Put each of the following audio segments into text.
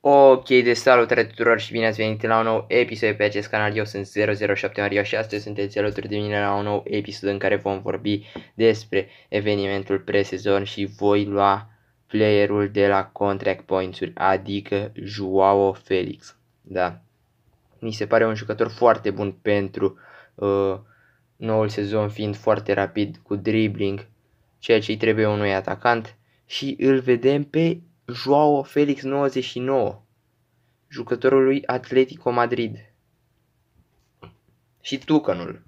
Ok, de salutare tuturor și bine ați venit la un nou episod pe acest canal, eu sunt 007 Mario și astăzi sunteți alături de mine la un nou episod în care vom vorbi despre evenimentul presezon și voi lua playerul de la contract points-uri, adică Joao Felix. Da, mi se pare un jucător foarte bun pentru uh, noul sezon fiind foarte rapid cu dribbling, ceea ce îi trebuie unui atacant, și îl vedem pe Joao Felix 99, jucătorul lui Atletico Madrid. Și tucanul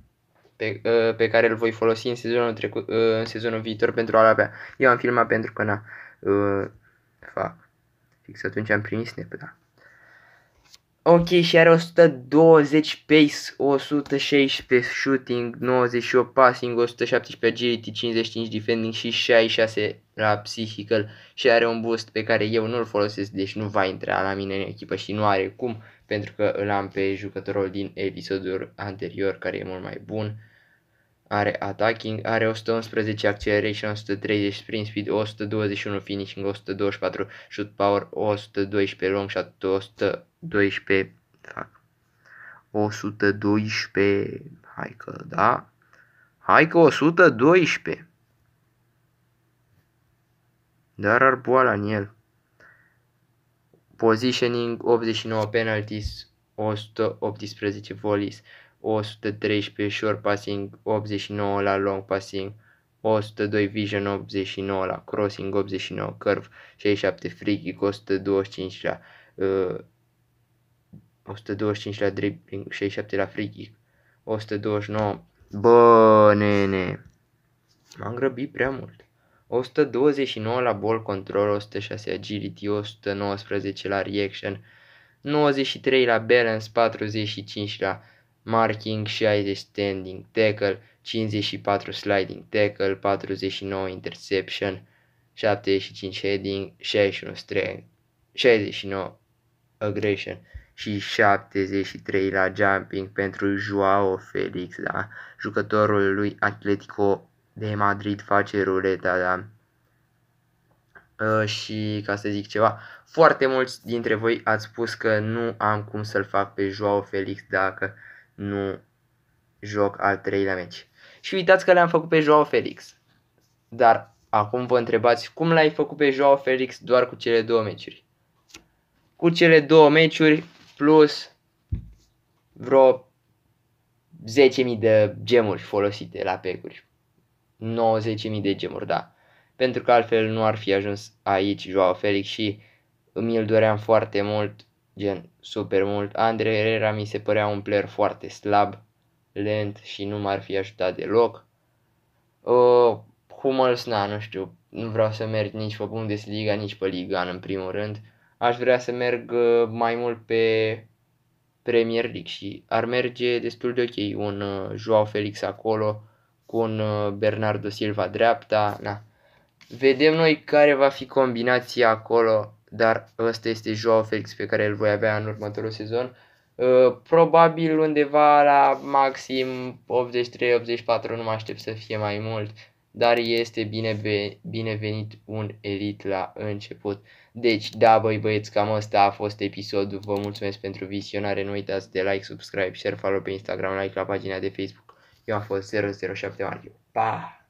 pe, uh, pe care îl voi folosi în sezonul, trecu, uh, în sezonul viitor pentru a-l avea. Eu am filmat pentru că na, uh, fac. Fix atunci am primit snap, da. Ok, și are 120 pace, 116 shooting, 98 passing, 117 agility, 55 defending și 66 la psychical și are un boost pe care eu nu-l folosesc, deci nu va intra la mine în echipă și nu are cum, pentru că îl am pe jucătorul din episodul anterior care e mult mai bun are attacking, are 111 acceleration, 130 sprint speed, 121 finishing, 124 shoot power, 112 long shot, 112 fac. 112, hai că da, hai că 112. Dar ar boala în el. Positioning 89 penalties, 118 volleys, 113 short passing, 89 la long passing, 102 vision 89 la crossing, 89 curve, 67 free kick, 125 la uh, 125 la dribbling, 67 la free kick, 129. Bă, nene, m-am grăbit prea mult. 129 la ball control, 106 agility, 119 la reaction, 93 la balance, 45 la marking 60 standing tackle, 54 sliding tackle, 49 interception, 75 heading, 61 strength, 69 aggression și 73 la jumping pentru Joao Felix, da? Jucătorul lui Atletico de Madrid face ruleta, da? Uh, și ca să zic ceva, foarte mulți dintre voi ați spus că nu am cum să-l fac pe Joao Felix dacă uh, nu joc al treilea meci. Și uitați că le-am făcut pe Joao Felix. Dar acum vă întrebați cum l-ai făcut pe Joao Felix doar cu cele două meciuri. Cu cele două meciuri plus vreo 10.000 de gemuri folosite la pecuri. 90.000 de gemuri, da. Pentru că altfel nu ar fi ajuns aici Joao Felix și îmi îl doream foarte mult gen super mult. Andre Herrera mi se părea un player foarte slab, lent și nu m-ar fi ajutat deloc. Uh, Hummels, na, nu știu, nu vreau să merg nici pe Bundesliga, nici pe Liga în primul rând. Aș vrea să merg uh, mai mult pe Premier League și ar merge destul de ok un uh, Joao Felix acolo cu un uh, Bernardo Silva dreapta. Na. Vedem noi care va fi combinația acolo dar ăsta este Joao Felix pe care îl voi avea în următorul sezon. Uh, probabil undeva la maxim 83-84, nu mă aștept să fie mai mult, dar este bine binevenit un elit la început. Deci, da, băi băieți, cam asta a fost episodul. Vă mulțumesc pentru visionare. Nu uitați de like, subscribe, share, follow pe Instagram, like la pagina de Facebook. Eu am fost 007 Mario. Pa!